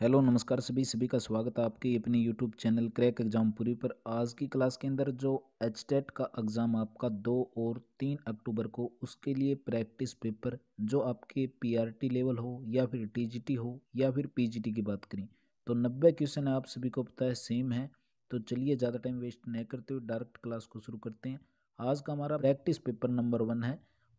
hello नमस्कार सभी सभी का स्वागत है आपके अपने यूट्यूब चैनल क्रैक एग्जाम पूरी पर आज की क्लास के अंदर जो एच टेट का एग्ज़ाम आपका दो और तीन अक्टूबर को उसके लिए प्रैक्टिस पेपर जो आपके पीआरटी लेवल हो या फिर टीजीटी हो या फिर पीजीटी की बात करें तो नब्बे क्वेश्चन आप सभी को पता है सेम है तो चलिए ज़्यादा टाइम वेस्ट नहीं करते हुए डायरेक्ट क्लास को शुरू करते हैं आज का हमारा प्रैक्टिस पेपर नंबर वन है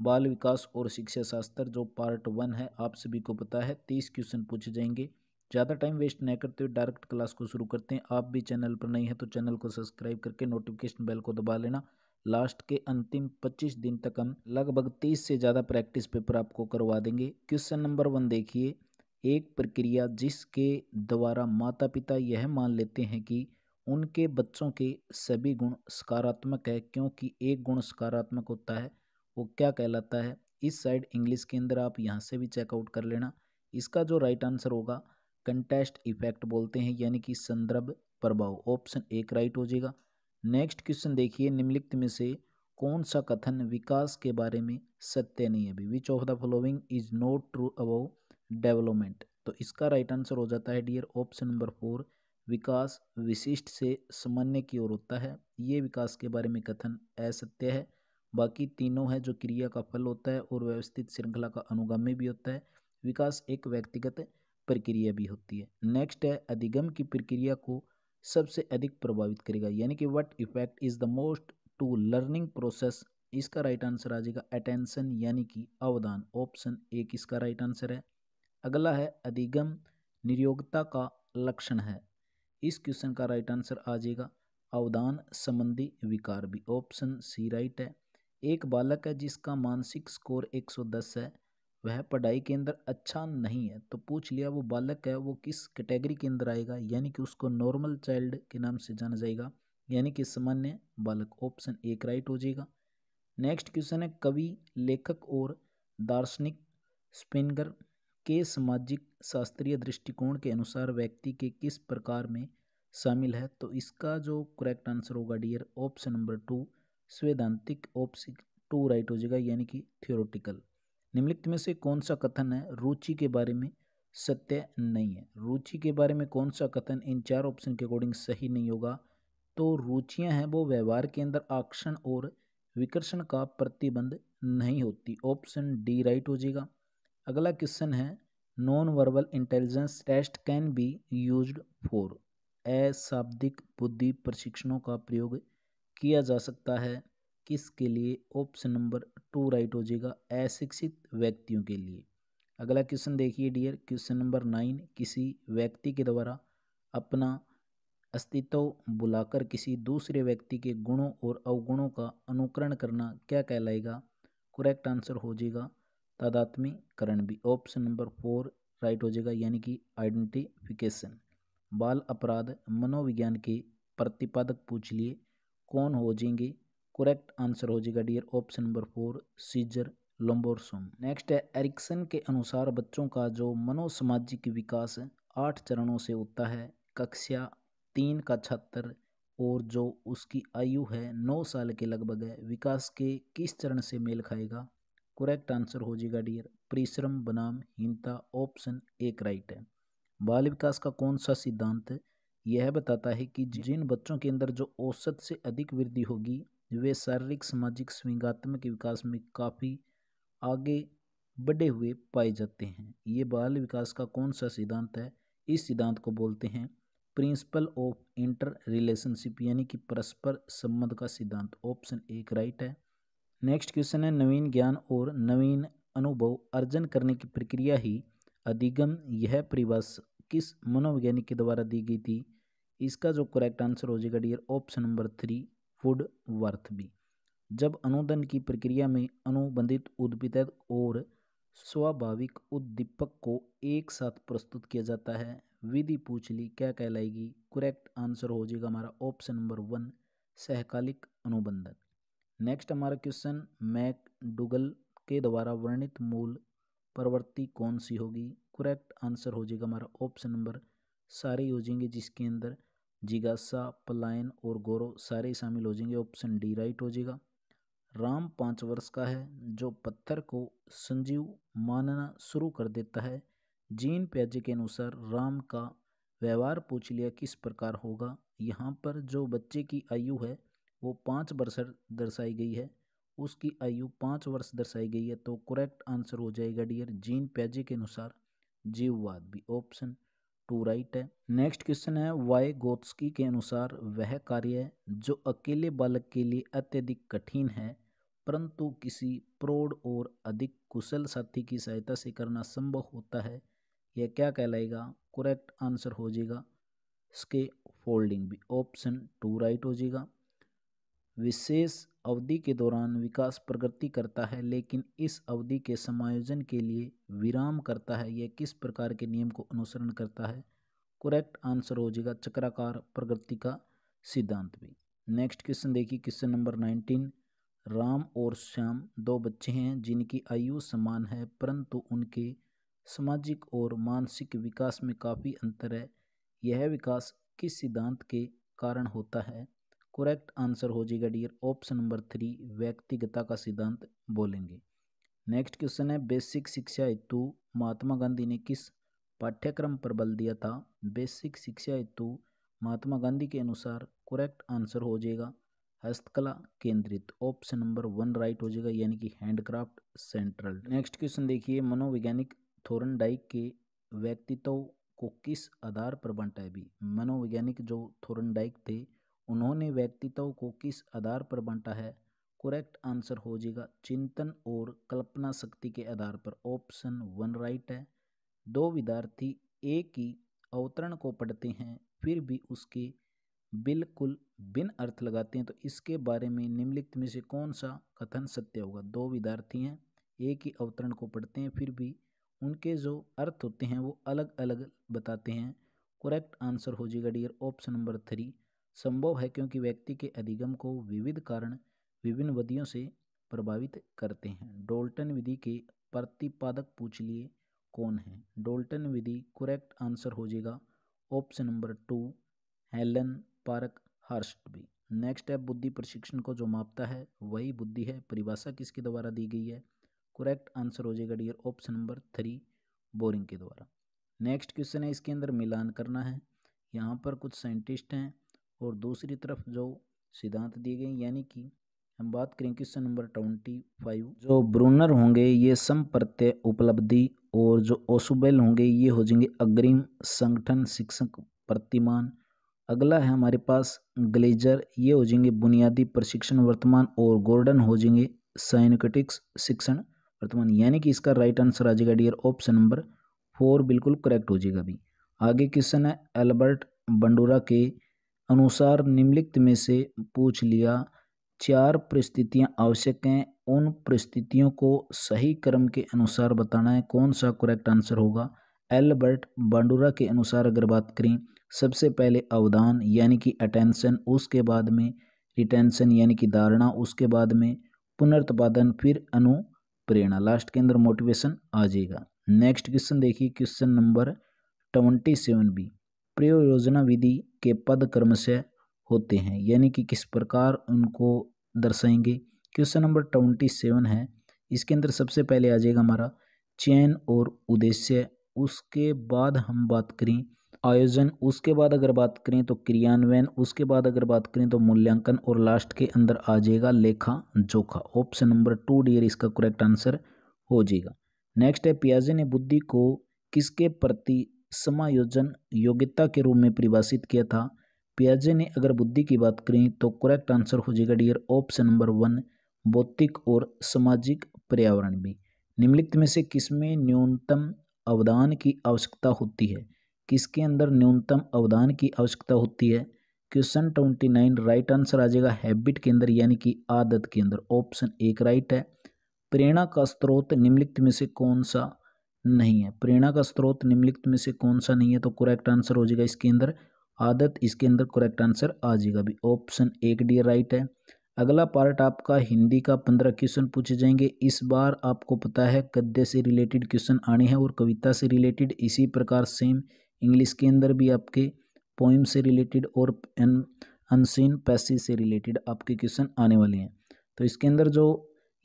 बाल विकास और शिक्षा शास्त्र जो पार्ट वन है आप सभी को पता है तीस क्वेश्चन पूछे जाएंगे ज़्यादा टाइम वेस्ट नहीं करते हुए डायरेक्ट क्लास को शुरू करते हैं आप भी चैनल पर नहीं है तो चैनल को सब्सक्राइब करके नोटिफिकेशन बेल को दबा लेना लास्ट के अंतिम 25 दिन तक हम लगभग 30 से ज़्यादा प्रैक्टिस पेपर आपको करवा देंगे क्वेश्चन नंबर वन देखिए एक प्रक्रिया जिसके द्वारा माता पिता यह मान लेते हैं कि उनके बच्चों के सभी गुण सकारात्मक है क्योंकि एक गुण सकारात्मक होता है वो क्या कहलाता है इस साइड इंग्लिश के अंदर आप यहाँ से भी चेकआउट कर लेना इसका जो राइट आंसर होगा कंटेस्ट इफेक्ट बोलते हैं यानी कि संदर्भ प्रभाव ऑप्शन एक राइट हो जाएगा नेक्स्ट क्वेश्चन देखिए निम्नलिखित में से कौन सा कथन विकास के बारे में सत्य नहीं है अभी which of the following is not true about development तो इसका राइट आंसर हो जाता है डियर ऑप्शन नंबर फोर विकास विशिष्ट से सामान्य की ओर होता है ये विकास के बारे में कथन असत्य है बाकी तीनों है जो क्रिया का फल होता है और व्यवस्थित श्रृंखला का अनुगामी भी होता है विकास एक व्यक्तिगत प्रक्रिया भी होती है नेक्स्ट है अधिगम की प्रक्रिया को सबसे अधिक प्रभावित करेगा यानी कि what effect is the most to learning process इसका राइट आंसर आ जाएगा अटेंशन यानी कि अवदान ऑप्शन एक इसका राइट आंसर है अगला है अधिगम निर्योगता का लक्षण है इस क्वेश्चन का राइट आंसर आ जाएगा अवदान संबंधी विकार भी ऑप्शन सी राइट है एक बालक है जिसका मानसिक स्कोर 110 है वह पढ़ाई के अंदर अच्छा नहीं है तो पूछ लिया वो बालक है वो किस कैटेगरी के अंदर आएगा यानी कि उसको नॉर्मल चाइल्ड के नाम से जाना जाएगा यानी कि सामान्य बालक ऑप्शन एक राइट हो जाएगा नेक्स्ट क्वेश्चन है कवि लेखक और दार्शनिक स्पिनगर के सामाजिक शास्त्रीय दृष्टिकोण के अनुसार व्यक्ति के किस प्रकार में शामिल है तो इसका जो करेक्ट आंसर होगा डियर ऑप्शन नंबर टू स्वेदांतिक ऑप्शन टू राइट हो जाएगा यानी कि थियोरटिकल निम्नलिखित में से कौन सा कथन है रुचि के बारे में सत्य नहीं है रुचि के बारे में कौन सा कथन इन चार ऑप्शन के अकॉर्डिंग सही नहीं होगा तो रुचियां हैं वो व्यवहार के अंदर आकर्षण और विकर्षण का प्रतिबंध नहीं होती ऑप्शन डी राइट हो जाएगा अगला क्वेश्चन है non verbal intelligence test can be used for अशाब्दिक बुद्धि प्रशिक्षणों का प्रयोग किया जा सकता है किसके लिए ऑप्शन नंबर टू राइट हो जाएगा अशिक्षित व्यक्तियों के लिए अगला क्वेश्चन देखिए डियर क्वेश्चन नंबर नाइन किसी व्यक्ति के द्वारा अपना अस्तित्व बुलाकर किसी दूसरे व्यक्ति के गुणों और अवगुणों का अनुकरण करना क्या कहलाएगा करेक्ट आंसर हो जाएगा तादात्मीकरण भी ऑप्शन नंबर फोर राइट हो जाएगा यानी कि आइडेंटिफिकेशन बाल अपराध मनोविज्ञान के प्रतिपादक पूछ लिए कौन हो जाएंगे करेक्ट आंसर हो जाएगा dear option number four Cesare Lombroso next है एरिक्सन के अनुसार बच्चों का जो मनोसामाजिक विकास आठ चरणों से होता है कक्षा तीन का छहत्तर और जो उसकी आयु है नौ साल के लगभग है विकास के किस चरण से मेल खाएगा करेक्ट आंसर हो जाएगा डियर परिश्रम बनाम हीनता ऑप्शन एक राइट है बाल विकास का कौन सा सिद्धांत यह बताता है कि जिन बच्चों के अंदर जो औसत से अधिक वृद्धि होगी वे शारीरिक सामाजिक स्विंगात्मक विकास में काफ़ी आगे बढ़े हुए पाए जाते हैं ये बाल विकास का कौन सा सिद्धांत है इस सिद्धांत को बोलते हैं प्रिंसिपल ऑफ इंटर रिलेशनशिप यानी कि परस्पर संबंध का सिद्धांत ऑप्शन एक राइट है नेक्स्ट क्वेश्चन है नवीन ज्ञान और नवीन अनुभव अर्जन करने की प्रक्रिया ही अधिगम यह परिभाषा किस मनोवैज्ञानिक के द्वारा दी गई थी इसका जो करेक्ट आंसर हो जाएगा dear option number three Woodworth भी जब अनुदन की प्रक्रिया में अनुबंधित उद्दीपित और स्वाभाविक उद्दीपक को एक साथ प्रस्तुत किया जाता है विधि पूछ ली क्या कहलाएगी करेक्ट आंसर हो जाएगा हमारा ऑप्शन नंबर वन सहकालिक अनुबंधन नेक्स्ट हमारा क्वेश्चन मैक डुगल के द्वारा वर्णित मूल प्रवृत्ति कौन सी होगी करेक्ट आंसर हो जाएगा हमारा ऑप्शन नंबर सारे जाएंगे जिसके अंदर जिज्ञासा पलायन और गौरव सारे शामिल हो जाएंगे ऑप्शन डी राइट हो जाएगा राम पाँच वर्ष का है जो पत्थर को संजीव मानना शुरू कर देता है जीन प्याजी के अनुसार राम का व्यवहार पूछ लिया किस प्रकार होगा यहाँ पर जो बच्चे की आयु है वो पाँच वर्ष दर्शाई गई है उसकी आयु पाँच वर्ष दर्शाई गई है तो करेक्ट आंसर हो जाएगा डियर जीन प्याजी के अनुसार जीववाद भी ऑप्शन टू राइट है नेक्स्ट क्वेश्चन है वाई गोत्सकी के अनुसार वह कार्य जो अकेले बालक के लिए अत्यधिक कठिन है परंतु किसी प्रौढ़ और अधिक कुशल साथी की सहायता से करना संभव होता है यह क्या कहलाएगा करेक्ट आंसर हो जाएगा इसके फोल्डिंग भी ऑप्शन टू राइट हो जाएगा विशेष अवधि के दौरान विकास प्रगति करता है लेकिन इस अवधि के समायोजन के लिए विराम करता है यह किस प्रकार के नियम को अनुसरण करता है करेक्ट आंसर हो जाएगा चक्राकार प्रगति का सिद्धांत भी नेक्स्ट क्वेश्चन देखिए क्वेश्चन नंबर नाइनटीन राम और श्याम दो बच्चे हैं जिनकी आयु समान है परंतु उनके सामाजिक और मानसिक विकास में काफ़ी अंतर है यह विकास किस सिद्धांत के कारण होता है करेक्ट आंसर हो जाएगा डियर ऑप्शन नंबर थ्री व्यक्तिगता का सिद्धांत बोलेंगे नेक्स्ट क्वेश्चन है बेसिक शिक्षा हेतु महात्मा गांधी ने किस पाठ्यक्रम पर बल दिया था बेसिक शिक्षा हेतु महात्मा गांधी के अनुसार करेक्ट आंसर हो जाएगा हस्तकला केंद्रित ऑप्शन नंबर वन राइट हो जाएगा यानी कि हैंडक्राफ्ट सेंट्रल नेक्स्ट क्वेश्चन देखिए मनोवैज्ञानिक थोरन डाइक के व्यक्तित्व को किस आधार पर बांटा है भी मनोवैज्ञानिक जो थोरन डाइक थे उन्होंने व्यक्तित्व को किस आधार पर बांटा है करेक्ट आंसर हो जाएगा चिंतन और कल्पना शक्ति के आधार पर ऑप्शन वन राइट है दो विद्यार्थी एक ही अवतरण को पढ़ते हैं फिर भी उसके बिल्कुल बिन अर्थ लगाते हैं तो इसके बारे में निम्नलिखित में से कौन सा कथन सत्य होगा दो विद्यार्थी हैं एक ही अवतरण को पढ़ते हैं फिर भी उनके जो अर्थ होते हैं वो अलग अलग बताते हैं करेक्ट आंसर हो जाएगा डियर ऑप्शन नंबर थ्री संभव है क्योंकि व्यक्ति के अधिगम को विविध कारण विभिन्न विधियों से प्रभावित करते हैं डोल्टन विधि के प्रतिपादक पूछ लिए कौन है डोल्टन विधि करेक्ट आंसर हो जाएगा option number two Helen Parkhurst भी नेक्स्ट है बुद्धि प्रशिक्षण को जो मापता है वही बुद्धि है परिभाषा किसके द्वारा दी गई है करेक्ट आंसर हो जाएगा dear option number three Boring के द्वारा नेक्स्ट क्वेश्चन है इसके अंदर मिलान करना है यहाँ पर कुछ साइंटिस्ट हैं और दूसरी तरफ जो सिद्धांत दिए गए यानी कि हम बात करें क्वेश्चन नंबर ट्वेंटी फाइव जो ब्रूनर होंगे ये संप्रत्यय उपलब्धि और जो ओसुबेल होंगे ये हो जाएंगे अग्रिम संगठन शिक्षक प्रतिमान अगला है हमारे पास ग्लेजर ये हो जाएंगे बुनियादी प्रशिक्षण वर्तमान और गोल्डन हो जाएंगे साइनकटिक्स शिक्षण वर्तमान यानी कि इसका राइट आंसर आ जाएगा डियर ऑप्शन नंबर फोर बिल्कुल करेक्ट हो जाएगा अभी आगे क्वेश्चन है एल्बर्ट बंडूरा के अनुसार निम्नलिखित में से पूछ लिया चार परिस्थितियाँ आवश्यक हैं उन परिस्थितियों को सही क्रम के अनुसार बताना है कौन सा करेक्ट आंसर होगा एल्बर्ट बांडुरा के अनुसार अगर बात करें सबसे पहले अवदान यानी कि अटेंशन उसके बाद में रिटेंशन यानी कि धारणा उसके बाद में पुनर्तपादन फिर अनुप्रेरणा लास्ट के अंदर मोटिवेशन आ जाएगा नेक्स्ट क्वेश्चन देखिए क्वेश्चन नंबर ट्वेंटी सेवन बी प्रयोजना विधि के पद से होते हैं यानी कि किस प्रकार उनको दर्शाएंगे क्वेश्चन नंबर ट्वेंटी सेवन है इसके अंदर सबसे पहले आ जाएगा हमारा चयन और उद्देश्य उसके बाद हम बात करें आयोजन उसके बाद अगर बात करें तो क्रियान्वयन उसके बाद अगर बात करें तो मूल्यांकन और लास्ट के अंदर आ जाएगा लेखा जोखा ऑप्शन नंबर टू डियर इसका करेक्ट आंसर हो जाएगा नेक्स्ट है पियाजे ने बुद्धि को किसके प्रति समायोजन योग्यता के रूप में परिभाषित किया था पियाजे ने अगर बुद्धि की बात करें तो करेक्ट आंसर हो जाएगा डियर ऑप्शन नंबर वन भौतिक और सामाजिक पर्यावरण भी निम्नलिखित में से किसमें न्यूनतम अवदान की आवश्यकता होती है किसके अंदर न्यूनतम अवदान की आवश्यकता होती है question twenty nine right answer आ जाएगा हैबिट के अंदर यानी कि आदत के अंदर ऑप्शन एक राइट है प्रेरणा का स्रोत निम्नलिखित में से कौन सा नहीं है प्रेरणा का स्रोत निम्नलिखित में से कौन सा नहीं है तो करेक्ट आंसर हो जाएगा इसके अंदर आदत इसके अंदर करेक्ट आंसर आ जाएगा अभी ऑप्शन एक डी राइट है अगला पार्ट आपका हिंदी का पंद्रह क्वेश्चन पूछे जाएंगे इस बार आपको पता है गद्य से रिलेटेड क्वेश्चन आने हैं और कविता से रिलेटेड इसी प्रकार सेम इंग्लिश के अंदर भी आपके पोइम से रिलेटेड और अनसीन पैसेज से रिलेटेड आपके क्वेश्चन आने वाले हैं तो इसके अंदर जो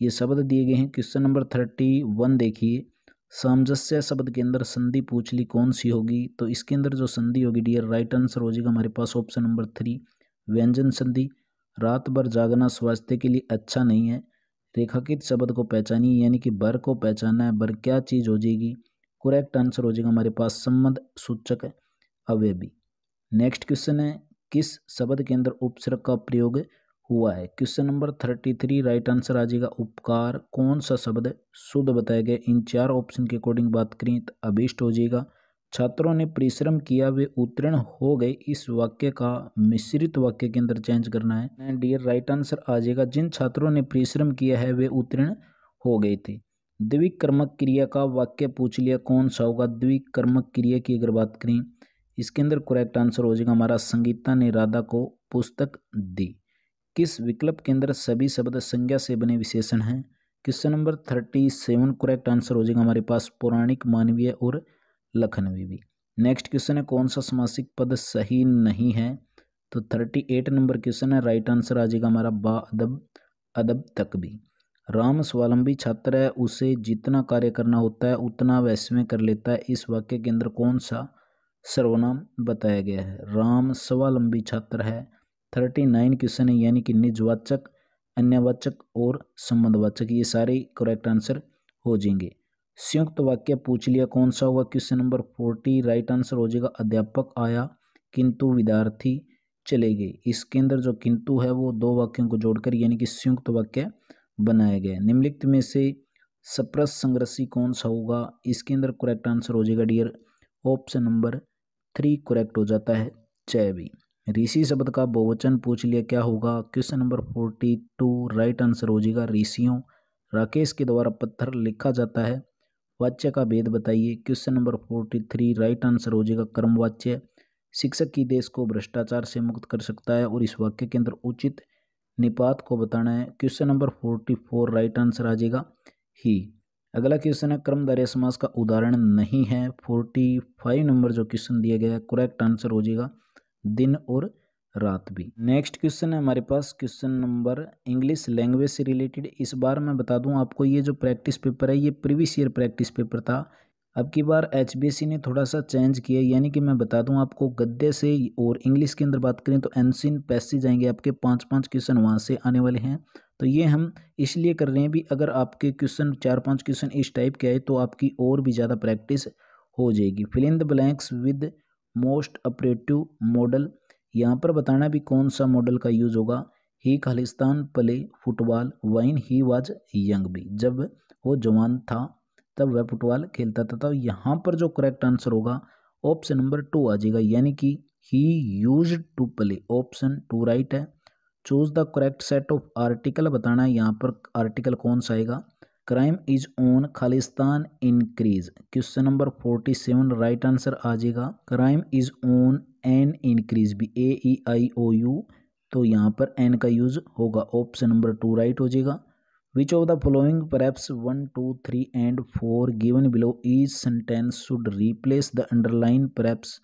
ये शब्द दिए गए हैं क्वेश्चन नंबर थर्टी वन देखिए सामंजस्य शब्द के अंदर संधि पूछ ली कौन सी होगी तो इसके अंदर जो संधि होगी डियर राइट आंसर हो जाएगा हमारे पास ऑप्शन नंबर थ्री व्यंजन संधि रात भर जागना स्वास्थ्य के लिए अच्छा नहीं है रेखाकित शब्द को पहचानिए यानी कि बर को पहचानना है बर क्या चीज़ हो जाएगी करेक्ट आंसर हो जाएगा हमारे पास संबंध सूचक भी नेक्स्ट क्वेश्चन है किस शब्द के अंदर उपसर्ग का प्रयोग हुआ है question number thirty three right answer आ जाएगा उपकार कौन सा शब्द शुद्ध बताया गया इन चार ऑप्शन के अकॉर्डिंग बात करें तो अभिष्ट हो जाएगा छात्रों ने परिश्रम किया वे उत्तीर्ण हो गए इस वाक्य का मिश्रित वाक्य के अंदर चेंज करना है एंड डियर राइट आंसर आ जाएगा जिन छात्रों ने परिश्रम किया है वे उत्तीर्ण हो गए थे कर्मक क्रिया का वाक्य पूछ लिया कौन सा होगा कर्मक क्रिया की अगर बात करें इसके अंदर करेक्ट आंसर हो जाएगा हमारा संगीता ने राधा को पुस्तक दी किस विकल्प के अंदर सभी शब्द संज्ञा से बने विशेषण हैं question number thirty seven correct answer हो जाएगा हमारे पास पौराणिक मानवीय और लखनवी भी नेक्स्ट क्वेश्चन है कौन सा समासिक पद सही नहीं है तो थर्टी एट नंबर क्वेश्चन है राइट आंसर आ जाएगा हमारा बा अदब अदब तक भी राम स्वावलंबी छात्र है उसे जितना कार्य करना होता है उतना वैश्य कर लेता है इस वाक्य के अंदर कौन सा सर्वनाम बताया गया है राम स्वावलंबी छात्र है थर्टी नाइन क्वेश्चन है यानी कि निजवाचक अन्यवाचक और संबंधवाचक ये सारे करेक्ट आंसर हो जाएंगे संयुक्त वाक्य पूछ लिया कौन सा होगा question number forty right answer हो जाएगा अध्यापक आया किंतु विद्यार्थी चले गए इसके अंदर जो किंतु है वो दो वाक्यों को जोड़कर यानी कि संयुक्त वाक्य बनाया गया निम्नलिखित में से सप्रस संघर्षी कौन सा होगा इसके अंदर करेक्ट आंसर हो जाएगा dear option number three correct हो जाता है चय भी ऋषि शब्द का बहुवचन पूछ लिया क्या होगा question number forty two right answer हो जाएगा ऋषियों राकेश के द्वारा पत्थर लिखा जाता है वाच्य का भेद बताइए question number forty three right answer हो जाएगा कर्मवाच्य शिक्षक की देश को भ्रष्टाचार से मुक्त कर सकता है और इस वाक्य के अंदर उचित निपात को बताना है question number forty four right answer आ जाएगा ही अगला क्वेश्चन है कर्मधारय समास का उदाहरण नहीं है फोर्टी फाइव नंबर जो क्वेश्चन दिया गया है करेक्ट आंसर हो जाएगा दिन और रात भी नेक्स्ट क्वेश्चन है हमारे पास क्वेश्चन नंबर इंग्लिश लैंग्वेज से रिलेटेड इस बार मैं बता दूं आपको ये जो प्रैक्टिस पेपर है ये प्रीवियस ईयर प्रैक्टिस पेपर था अब की बार एच ने थोड़ा सा चेंज किया यानी कि मैं बता दूं आपको गद्दे से और इंग्लिश के अंदर बात करें तो एनसिन पैसे जाएंगे आपके पाँच पाँच क्वेश्चन वहाँ से आने वाले हैं तो ये हम इसलिए कर रहे हैं भी अगर आपके क्वेश्चन चार पाँच क्वेश्चन इस टाइप के आए तो आपकी और भी ज़्यादा प्रैक्टिस हो जाएगी fill in the blanks with most operative modal यहाँ पर बताना भी कौन सा मॉडल का यूज़ होगा ही खालिस्तान play football when he was young भी जब वो जवान था तब वह फुटबॉल खेलता था तो यहाँ पर जो करेक्ट आंसर होगा ऑप्शन नंबर टू आ जाएगा यानी कि he used to play option two right है choose the correct set of article बताना है यहाँ पर आर्टिकल कौन सा आएगा क्राइम इज ऑन खालिस्तान increase question number forty seven right answer आ जाएगा crime is on an increase भी A E I O you तो यहाँ पर एन का यूज होगा ऑप्शन नंबर टू राइट हो जाएगा which of the following phrases one two three and four given below is sentence should replace the underline phrases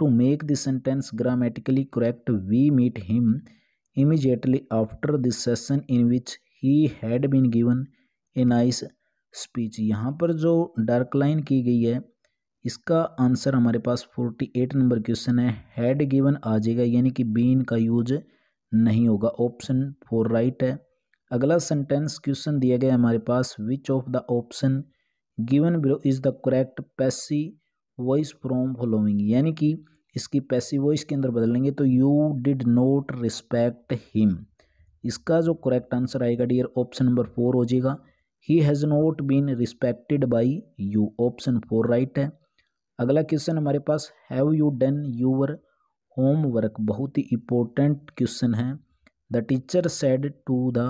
to make this sentence grammatically correct we meet him immediately after this session in which he had been given a nice speech यहाँ पर जो dark line की गई है इसका answer हमारे पास forty eight number question है हेड गिवन आ जाएगा यानी कि बीन का यूज नहीं होगा ऑप्शन फोर राइट है अगला सेंटेंस क्वेश्चन दिया गया हमारे पास which of the option given below is the correct passive voice from following यानी कि इसकी पैसी वॉइस के अंदर बदलेंगे तो you did not respect him इसका जो करेक्ट आंसर आएगा डियर ऑप्शन नंबर फोर हो जाएगा he has not been respected by you option four right है अगला क्वेश्चन हमारे पास have you done your homework बहुत ही इंपॉर्टेंट क्वेश्चन है the teacher said to the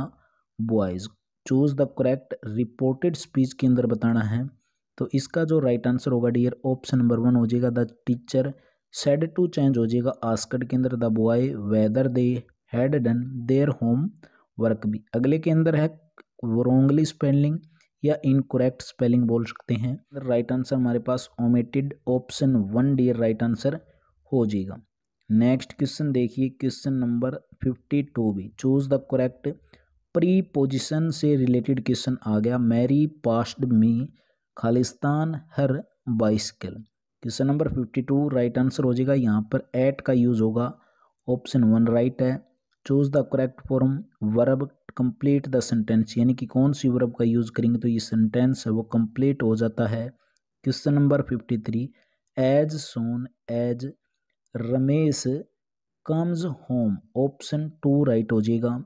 boys choose the correct reported speech के अंदर बताना है तो इसका जो राइट आंसर होगा डियर ऑप्शन नंबर वन हो जाएगा the teacher said to change हो जाएगा आस्कड के अंदर the boy whether they had done their homework भी अगले के अंदर है रोंगली स्पेलिंग या इनकोरेक्ट स्पेलिंग बोल सकते हैं राइट आंसर हमारे पास omitted option one D right answer हो जाएगा नेक्स्ट क्वेश्चन देखिए क्वेश्चन नंबर फिफ्टी टू भी choose the correct preposition से रिलेटेड क्वेश्चन आ गया मैरी पास्ट मी खालिस्तान her bicycle question number fifty two right answer हो जाएगा यहाँ पर एट का यूज़ होगा ऑप्शन वन राइट है choose the correct form verb complete the sentence यानी कि कौन सी वर्ब का यूज़ करेंगे तो ये सेंटेंस है वो कंप्लीट हो जाता है question number fifty three as soon as Ramesh comes home option two right हो जाएगा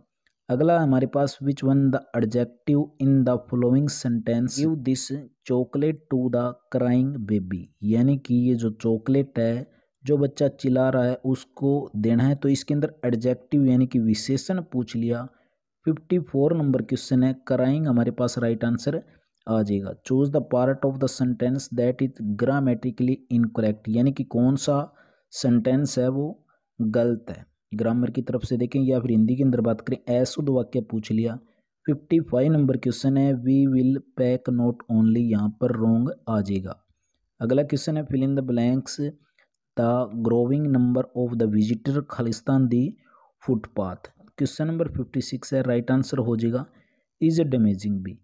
अगला हमारे पास which one the adjective in the following sentence you this chocolate to the crying baby यानी कि ये जो चॉकलेट है जो बच्चा चिल्ला रहा है उसको देना है तो इसके अंदर एडजेक्टिव यानी कि विशेषण पूछ लिया फिफ्टी फोर नंबर क्वेश्चन है कराइंग हमारे पास राइट आंसर आ जाएगा choose the part of the sentence that is grammatically incorrect यानी कि कौन सा सेंटेंस है वो गलत है ग्रामर की तरफ से देखें या फिर हिंदी के अंदर बात करें ऐसु वाक्य पूछ लिया फिफ्टी फाइव नंबर क्वेश्चन है we will pack not only यहाँ पर रोंग आ जाएगा अगला क्वेश्चन है fill in the blanks the growing number of the visitor खालिस्तान the footpath question number fifty six है राइट आंसर हो जाएगा is damaging B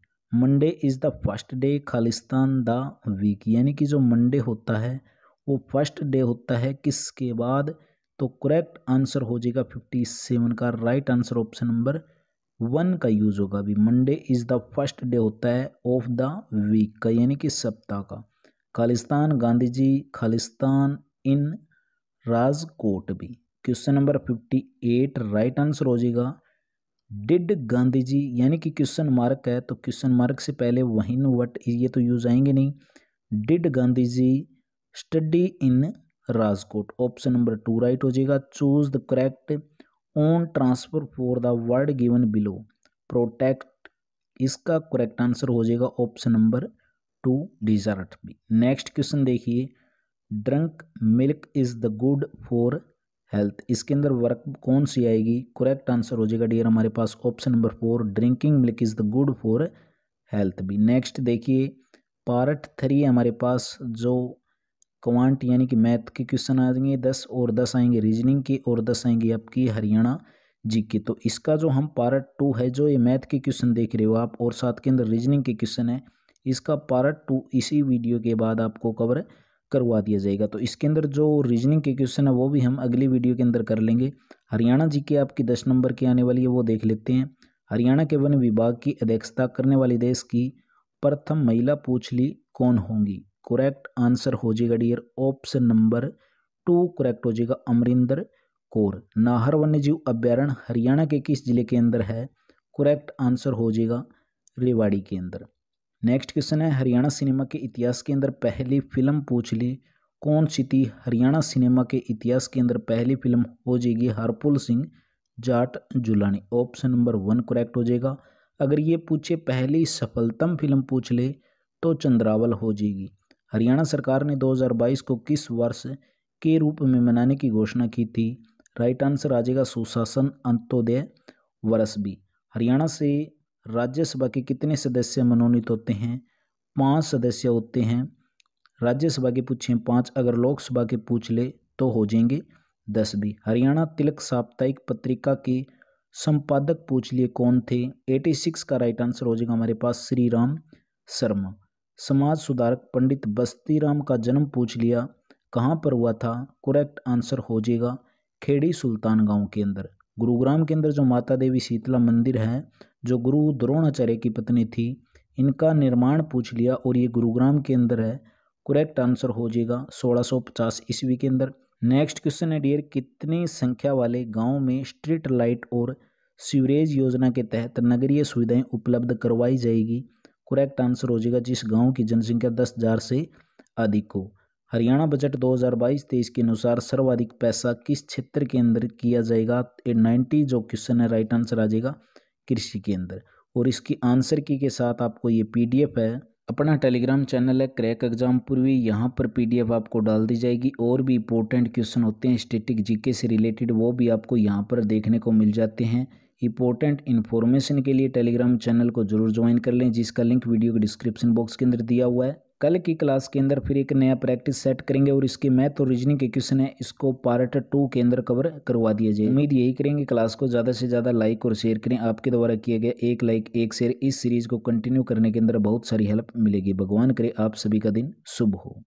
Monday is the first day खालिस्तान द वीक यानी कि जो मंडे होता है वो फर्स्ट डे होता है किसके बाद तो करेक्ट आंसर हो जाएगा फिफ्टी सेवन का right answer option number one का यूज होगा अभी Monday is the first day होता है ऑफ द वीक का यानी कि सप्ताह का खालिस्तान गांधी जी खालिस्तान इन राजकोट भी question number fifty eight right answer हो जाएगा डिड गांधी जी यानी कि क्वेश्चन मार्क है तो क्वेश्चन मार्क से पहले वहीन वट ये तो यूज आएंगे नहीं did Gandhi ji study in Rajkot option number two right हो जाएगा choose the correct on transfer for the word given below protect इसका करेक्ट आंसर हो जाएगा option number two desert B next question देखिए drunk milk is the good for health इसके अंदर work कौन सी आएगी करेक्ट आंसर हो जाएगा डियर हमारे पास option number four drinking milk is the good for health भी नेक्स्ट देखिए पार्ट थ्री हमारे पास जो क्वांट यानी कि मैथ के क्वेश्चन आएंगे दस और दस आएंगे रीजनिंग के और दस आएंगे आपकी हरियाणा जी के तो इसका जो हम पार्ट टू है जो ये मैथ के क्वेश्चन देख रहे हो आप और साथ के अंदर रीजनिंग के क्वेश्चन है इसका पार्ट टू इसी वीडियो के बाद आपको कवर करवा दिया जाएगा तो इसके अंदर जो रीजनिंग के क्वेश्चन है वो भी हम अगली वीडियो के अंदर कर लेंगे हरियाणा जी के आपकी दस नंबर की आने वाली है वो देख लेते हैं हरियाणा के वन विभाग की अध्यक्षता करने वाली देश की प्रथम महिला पूछली कौन होंगी करेक्ट आंसर हो जाएगा dear option number two correct हो जाएगा अमरिंदर कौर नाहर वन्यजीव अभ्यारण्य हरियाणा के किस जिले के अंदर है करेक्ट आंसर हो जाएगा रेवाड़ी के अंदर नेक्स्ट क्वेश्चन है हरियाणा सिनेमा के इतिहास के अंदर पहली फिल्म पूछ ली कौन सी थी हरियाणा सिनेमा के इतिहास के अंदर पहली फिल्म हो जाएगी Harpul Singh Jat Julani option number one correct हो जाएगा अगर ये पूछे पहली सफलतम फिल्म पूछ ले तो चंद्रावल हो जाएगी हरियाणा सरकार ने 2022 को किस वर्ष के रूप में मनाने की घोषणा की थी राइट आंसर आ जाएगा सुशासन अंत्योदय वर्ष भी हरियाणा से राज्यसभा के कितने सदस्य मनोनीत होते हैं पाँच सदस्य होते हैं राज्यसभा के पूछें पाँच अगर लोकसभा के पूछ ले तो हो जाएंगे दस भी हरियाणा तिलक साप्ताहिक पत्रिका के संपादक पूछ लिए कौन थे एटी सिक्स का राइट आंसर हो जाएगा हमारे पास श्री राम शर्मा समाज सुधारक पंडित बस्ती राम का जन्म पूछ लिया कहाँ पर हुआ था करेक्ट आंसर हो जाएगा खेड़ी सुल्तान गांव के अंदर गुरुग्राम के अंदर जो माता देवी शीतला मंदिर है जो गुरु द्रोणाचार्य की पत्नी थी इनका निर्माण पूछ लिया और ये गुरुग्राम के अंदर है करेक्ट आंसर हो जाएगा 1650 ईस्वी के अंदर नेक्स्ट क्वेश्चन है डियर कितनी संख्या वाले गांव में स्ट्रीट लाइट और सीवरेज योजना के तहत नगरीय सुविधाएं उपलब्ध करवाई जाएगी करेक्ट आंसर हो जाएगा जिस गांव की जनसंख्या दस हज़ार से अधिक हो हरियाणा बजट 2022-23 के अनुसार सर्वाधिक पैसा किस क्षेत्र के अंदर किया जाएगा ए नाइन्टी जो क्वेश्चन है राइट आंसर आ जाएगा कृषि के अंदर और इसकी आंसर की के साथ आपको ये पीडीएफ है अपना टेलीग्राम चैनल है क्रैक एग्जाम पूर्वी यहाँ पर पीडीएफ आपको डाल दी जाएगी और भी इंपॉर्टेंट क्वेश्चन होते हैं स्टेटिक जीके से रिलेटेड वो भी आपको यहाँ पर देखने को मिल जाते हैं इंपॉर्टेंट इन्फॉर्मेशन के लिए टेलीग्राम चैनल को जरूर ज्वाइन कर लें जिसका लिंक वीडियो के डिस्क्रिप्शन बॉक्स के अंदर दिया हुआ है कल की क्लास के अंदर फिर एक नया प्रैक्टिस सेट करेंगे और इसके मैथ और रीजनिंग के क्वेश्चन है इसको पार्ट टू के अंदर कवर करवा दिया जाए उम्मीद यही करेंगे क्लास को ज़्यादा से ज़्यादा लाइक और शेयर करें आपके द्वारा किया गया एक लाइक एक शेयर इस सीरीज़ को कंटिन्यू करने के अंदर बहुत सारी हेल्प मिलेगी भगवान करे आप सभी का दिन शुभ हो